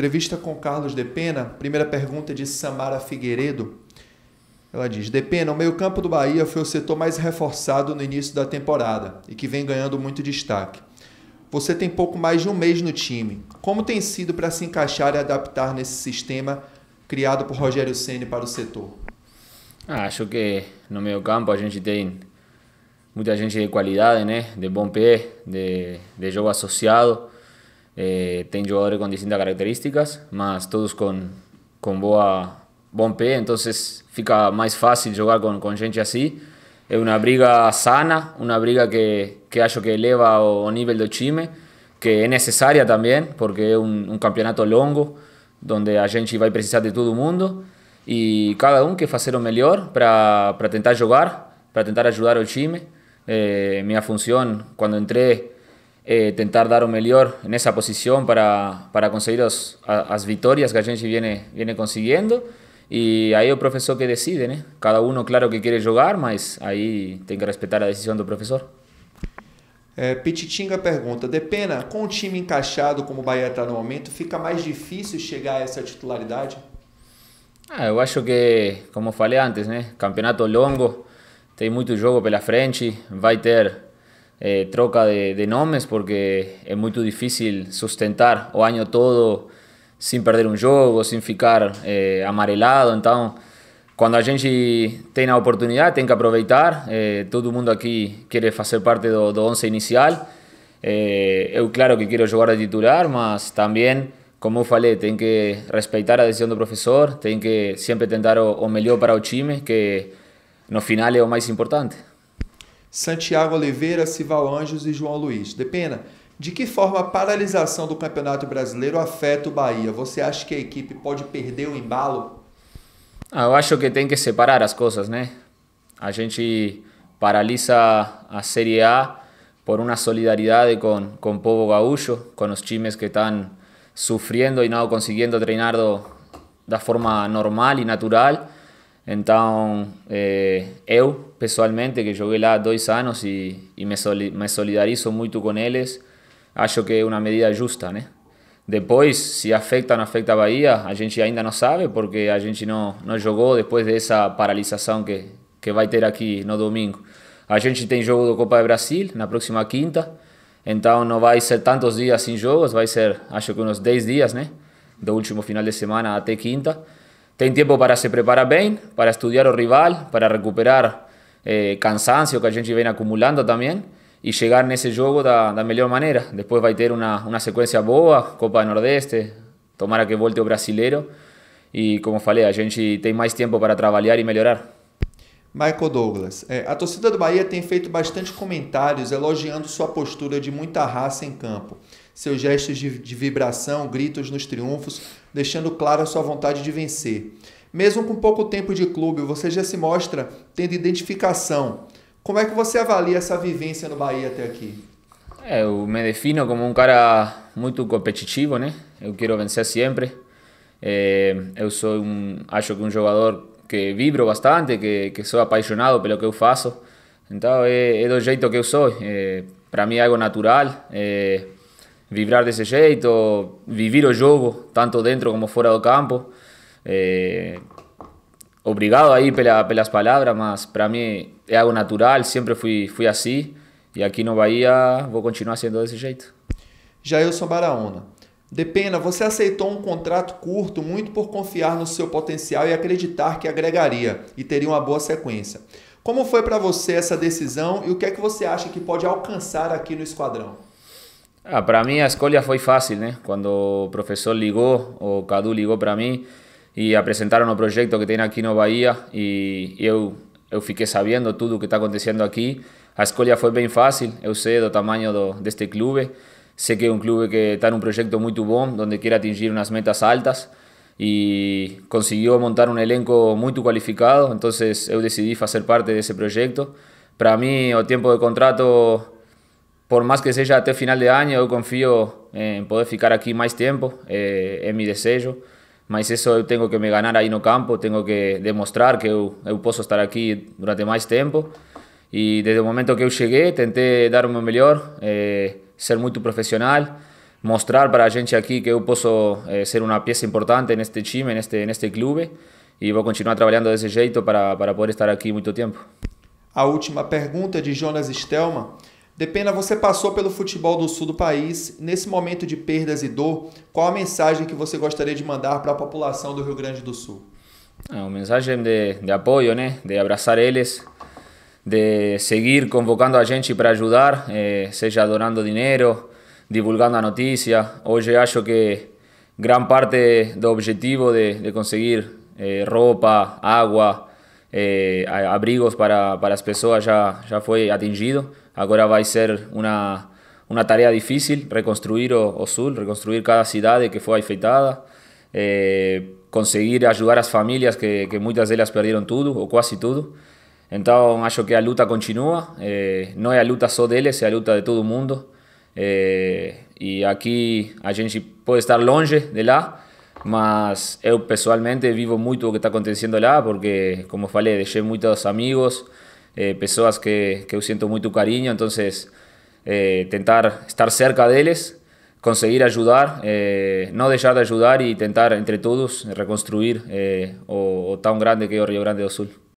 Entrevista com Carlos Depena, primeira pergunta é de Samara Figueiredo. Ela diz: Depena, o meio-campo do Bahia foi o setor mais reforçado no início da temporada e que vem ganhando muito destaque. Você tem pouco mais de um mês no time. Como tem sido para se encaixar e adaptar nesse sistema criado por Rogério Ceni para o setor? Ah, acho que no meio-campo a gente tem muita gente de qualidade, né? De bom pé, de, de jogo associado. eh, ten jugadores con distintas características, más todos con buen boa, entonces fica más fácil jugar con gente así. Es una briga sana, una briga que, que acho que eleva o, nivel del chime, que es necesaria también, porque es un campeonato longo, donde a gente va a precisar de todo el mundo y cada uno que hacer lo mejor para intentar jugar, para intentar ayudar al chime. Eh, mi función, cuando entré eh, tentar dar o melhor nessa posição para, para conseguir os, as vitórias que a gente viene, viene conseguindo. E aí é o professor que decide, né? Cada um, claro, que quer jogar, mas aí tem que respeitar a decisão do professor. É, eh, Petitinga pergunta: pena com o time encaixado como o Bahia está no momento, fica mais difícil chegar a essa titularidade? Ah, eu acho que, como falei antes, né? Campeonato longo, tem muito jogo pela frente, vai ter Eh, troca de, nombres porque es muy difícil sustentar o año todo sin perder un juego, sin ficar eh, amarelado. entonces cuando a gente tiene la oportunidad, que aprovechar, eh, todo todo mundo aquí quiere hacer parte do, do once inicial. yo claro que quiero jugar de titular, mas también como yo falei, que respetar a decisión del profesor, tiene que siempre tentar o, o para el time, que no final es o más importante. Santiago Oliveira, Sival Anjos e João Luiz. Depena, de que forma a paralisação do Campeonato Brasileiro afeta o Bahia? Você acha que a equipe pode perder o embalo? Ah, eu acho que tem que separar as coisas, né? A gente paralisa a Série A por uma solidariedade com, com o povo gaúcho, com os times que estão sofrendo e não conseguindo treinar do, da forma normal e natural. Então, eh, eu pessoalmente, que joguei lá dois anos e, e me, soli me solidarizo muito com eles, acho que é uma medida justa, né? Depois, se afeta ou não afeta a Bahia, a gente ainda não sabe, porque a gente não, não jogou depois dessa paralisação que, que vai ter aqui no domingo. A gente tem jogo da Copa do Brasil na próxima quinta, então não vai ser tantos dias sem jogos, vai ser acho que uns 10 dias, né? Do último final de semana até quinta. Tem tempo para se preparar bem, para estudar o rival, para recuperar é, que a gente vem acumulando também e chegar nesse jogo da, da melhor maneira. Depois vai ter uma, uma sequência boa, Copa do Nordeste, tomara que volte o brasileiro. E como falei, a gente tem mais tempo para trabalhar e melhorar. Michael Douglas, é, a torcida do Bahia tem feito bastante comentários elogiando sua postura de muita raça em campo, seus gestos de, de vibração, gritos nos triunfos, deixando claro a sua vontade de vencer. Mesmo com pouco tempo de clube, você já se mostra tendo identificação. Como é que você avalia essa vivência no Bahia até aqui? É, eu me defino como um cara muito competitivo, né? Eu quero vencer sempre. É, eu sou um, acho que um jogador que vibro bastante, que, que sou apaixonado pelo que eu faço. Então é, é do jeito que eu sou. É, Para mim é algo natural. É, vibrar desse jeito, viver o jogo, tanto dentro como fora do campo. Eh, obrigado aí pela, pelas palavras, mas para mim é algo natural, sempre fui, fui assim. E aqui no Bahia vou continuar sendo desse jeito. Jailson Baraona. pena você aceitou um contrato curto muito por confiar no seu potencial e acreditar que agregaria e teria uma boa sequência. Como foi para você essa decisão e o que é que você acha que pode alcançar aqui no esquadrão? Ah, para mim a escolha foi fácil, né? Quando o professor ligou, o Cadu ligou para mim, e apresentaram o projeto que tem aqui no Bahia e eu eu fiquei sabendo tudo o que está acontecendo aqui. A escolha foi bem fácil, eu sei do tamanho do, deste clube, sei que é um clube que está num projeto muito bom, onde quer atingir umas metas altas e conseguiu montar um elenco muito qualificado, então eu decidi fazer parte desse projeto. Para mim, o tempo de contrato por mais que seja até final de ano, eu confio em poder ficar aqui mais tempo, é, eh, é meu desejo mas isso eu tenho que me ganhar aí no campo, tenho que demonstrar que eu, eu posso estar aqui durante mais tempo. E desde o momento que eu cheguei, tentei dar o meu melhor, eh, ser muito profissional, mostrar para a gente aqui que eu posso eh, ser uma peça importante neste time, neste, neste clube. E vou continuar trabalhando desse jeito para, para poder estar aqui muito tempo. A última pergunta de Jonas Stelman Depena, você passou pelo futebol do sul do país. Nesse momento de perdas e dor, qual a mensagem que você gostaria de mandar para a população do Rio Grande do Sul? É uma mensagem de, de apoio, né? de abraçar eles, de seguir convocando a gente para ajudar, eh, seja donando dinheiro, divulgando a notícia. Hoje acho que grande parte do objetivo de, de conseguir eh, roupa, água, eh, abrigos para, para as pessoas já, já foi atingido. Agora vai ser uma, uma tarefa difícil reconstruir o, o Sul, reconstruir cada cidade que foi afetada, eh, conseguir ajudar as famílias que, que muitas delas perderam tudo, ou quase tudo. Então acho que a luta continua, eh, não é a luta só deles, é a luta de todo mundo. Eh, e aqui a gente pode estar longe de lá, mas eu pessoalmente vivo muito o que está acontecendo lá, porque, como falei, deixei muitos amigos, Eh, personas que, que siento mucho cariño. Entonces, intentar eh, estar cerca de ellos, conseguir ayudar, eh, no dejar de ayudar y intentar entre todos reconstruir o, tan grande que es Río Rio Grande do Sul.